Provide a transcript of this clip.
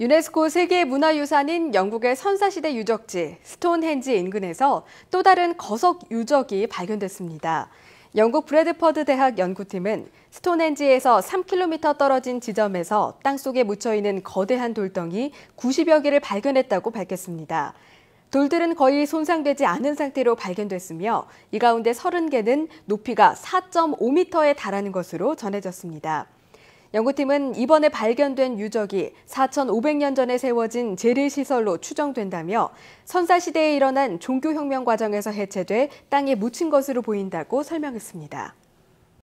유네스코 세계문화유산인 영국의 선사시대 유적지 스톤헨지 인근에서 또 다른 거석 유적이 발견됐습니다. 영국 브래드퍼드 대학 연구팀은 스톤헨지에서 3km 떨어진 지점에서 땅속에 묻혀있는 거대한 돌덩이 90여 개를 발견했다고 밝혔습니다. 돌들은 거의 손상되지 않은 상태로 발견됐으며 이 가운데 30개는 높이가 4.5m에 달하는 것으로 전해졌습니다. 연구팀은 이번에 발견된 유적이 4,500년 전에 세워진 재래시설로 추정된다며 선사시대에 일어난 종교혁명 과정에서 해체돼 땅에 묻힌 것으로 보인다고 설명했습니다.